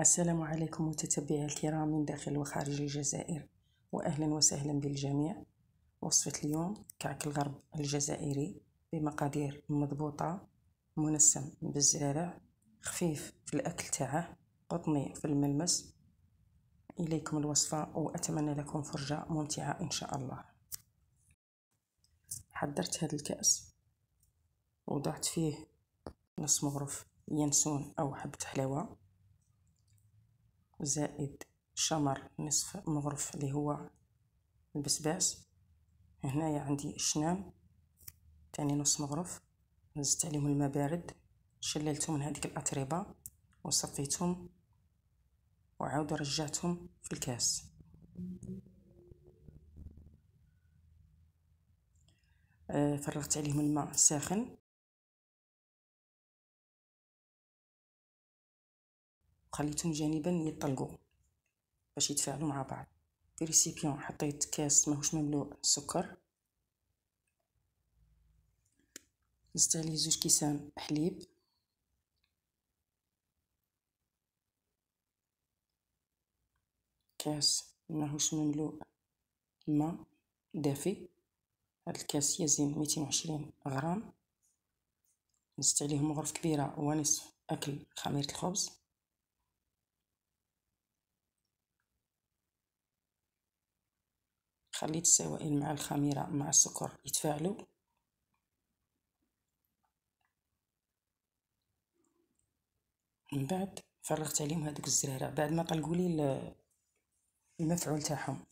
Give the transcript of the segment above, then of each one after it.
السلام عليكم متتبعي الكرام من داخل وخارج الجزائر واهلا وسهلا بالجميع وصفة اليوم كعك الغرب الجزائري بمقادير مضبوطة منسم بالزرع خفيف في الاكل تاعه قطني في الملمس اليكم الوصفة واتمنى لكم فرجة ممتعة ان شاء الله حضرت هذا الكأس وضعت فيه نص مغرف ينسون او حبة حلاوة زائد شمر نصف مغرف اللي هو البسباس هنايا عندي شنام تاني نص مغرف نزلت عليهم الماء بارد شللتهم من هذيك الاتربه وصفيتهم وعاود رجعتهم في الكاس آه، فرغت عليهم الماء ساخن خليتهم جانبا يطلقوا باش يتفاعلوا مع بعض في ريسيبيون حطيت كاس ماهوش مملوء سكر زدت عليه زوج كيسان حليب كاس ماهوش مملوء ماء دافي هاد الكاس يزن ميتين وعشرين غرام نزت عليهم غرف كبيره ونصف اكل خميره الخبز خليت السوائل مع الخميرة مع السكر يتفاعلوا من بعد فرغت عليهم هذوك الزرارة بعد ما طلقوا لي المفعول تاعهم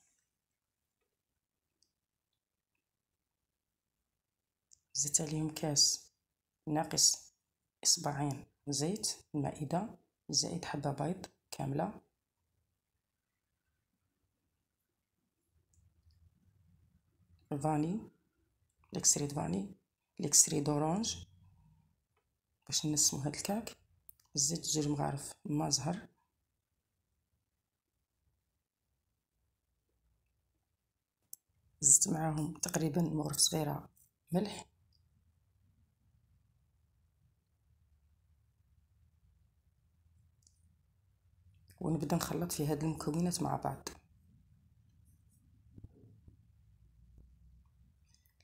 زدت عليهم كاس ناقص اصبعين زيت المائدة زائد حبة بيض كاملة الفاني الاكستري فاني الاكستري دورانج باش نسمو هاد الكعك الزيت جوج مغارف ما زهر زدت معاهم تقريبا مغرف صغيره ملح ونبدا نخلط في هاد المكونات مع بعض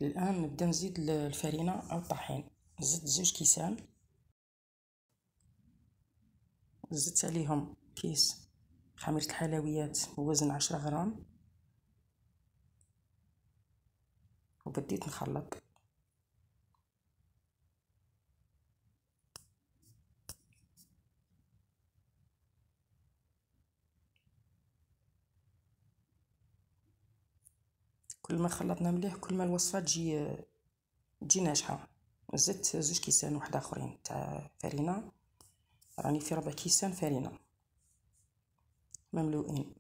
الان نبدا نزيد الفرينه او الطحين زدت زوج كيسان زدت عليهم كيس خميره الحلويات بوزن عشرة غرام وبديت نخلط كل ما خلطنا مليح كل ما الوصفة تجي تجي ناجحة زدت زوج كيسان واحد اخرين تاع فرينة راني في ربع كيسان فرينة مملوئين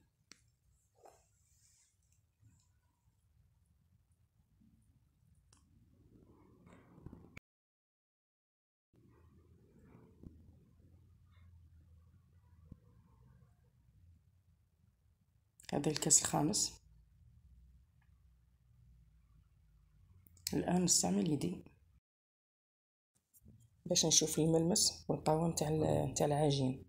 هذا الكاس الخامس الآن نستعمل يدي باش نشوف الملمس والقوام نتاع نتاع العجين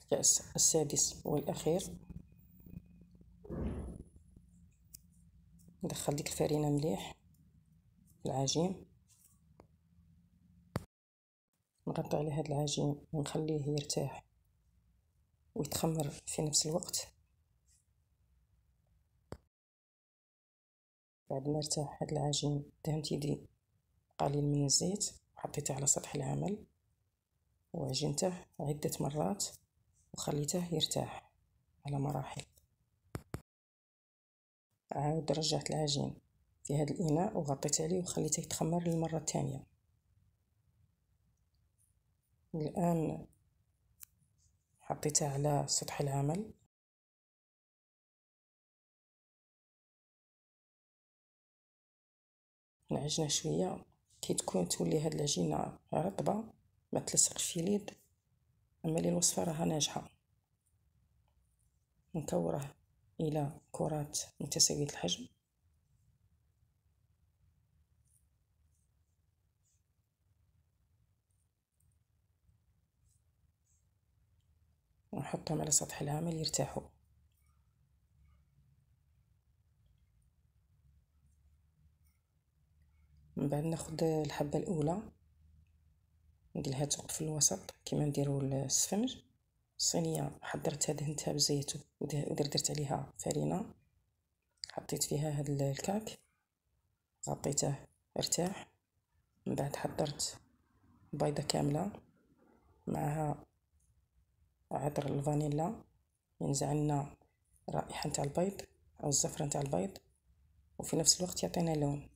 الكأس السادس والأخير ندخل ديك الفرينة مليح العجين نغطي عليه هذا العجين ونخليه يرتاح ويتخمر في نفس الوقت بعد ما ارتاح هذا العجين دهنت يدي قليل من الزيت وحطيته على سطح العمل وعجنته عدة مرات وخليته يرتاح على مراحل عاود رجعت العجين في هذا الاناء وغطيت عليه وخليته يتخمر للمره الثانيه الان حطيته على سطح العمل نعجنه شويه كي تكون تولي هاد العجينه رطبه ما تلصقش في اليد اما لي الوصفه راها ناجحه نكوره الى كرات متساويه الحجم ونحطهم على سطح العمل يرتاحوا من بعد ناخد الحبة الأولى نديرها تقف في الوسط كما نديرو السفنج الصينية حضرتها دهنتها بالزيت ودرت عليها فرينة حطيت فيها هاد الكعك غطيته ارتاح من بعد حضرت بيضة كاملة معها عطر الفانيلا ينزع لنا رائحة نتاع البيض أو الزفرة نتاع البيض وفي نفس الوقت يعطينا لون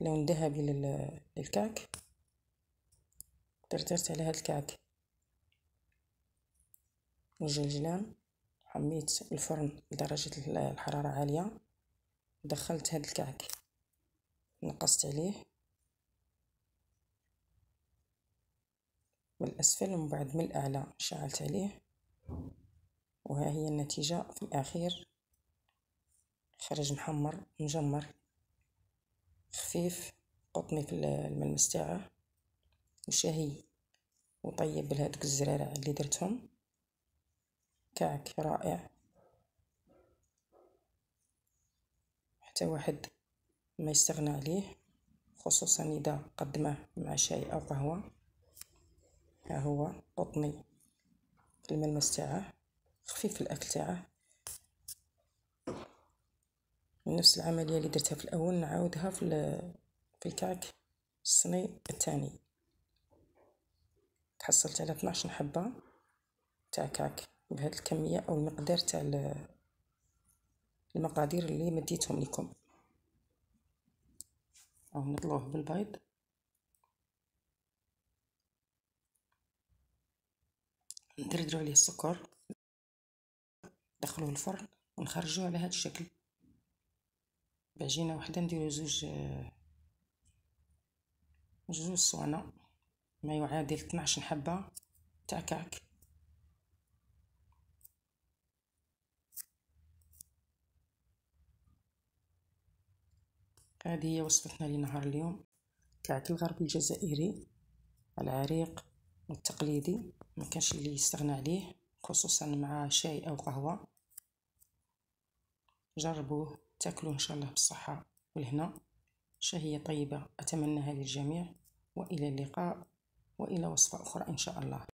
لون ذهبي للكعك درترت على هاد الكعك وجلجلان حميت الفرن لدرجة الحرارة عالية دخلت هاد الكعك نقصت عليه من الأسفل ومن بعد من الأعلى شعلت عليه وها هي النتيجة في الأخير خرج محمر مجمر خفيف قطني في الملمس تاعه وشهي وطيب بهذوك الزرارع اللي درتهم كعك رائع حتى واحد ما يستغنى عليه خصوصا اذا قدمه مع شاي او قهوه ها هو قطني الملمس تاعه خفيف الاكل تاعه نفس العمليه اللي درتها في الاول نعاودها في في الكعك الصيني الثاني تحصلت على 12 حبه تاع كعك بهذه الكميه او المقدار تاع المقادير اللي مديتهم لكم او نطلوه بالبيض ندردرو عليه السكر ندخلوه الفرن ونخرجوه على هذا الشكل بعجينه وحده نديرو زوج زوج صوانا ما يعادل 12 حبه تاع كعك هذه هي وصفتنا لنهار اليوم كعك الغرب الجزائري العريق والتقليدي ما كانش اللي يستغنى عليه خصوصا مع شاي او قهوه جربوه تاكلوه ان شاء الله بالصحه والهنا شهيه طيبه اتمناها للجميع والى اللقاء والى وصفه اخرى ان شاء الله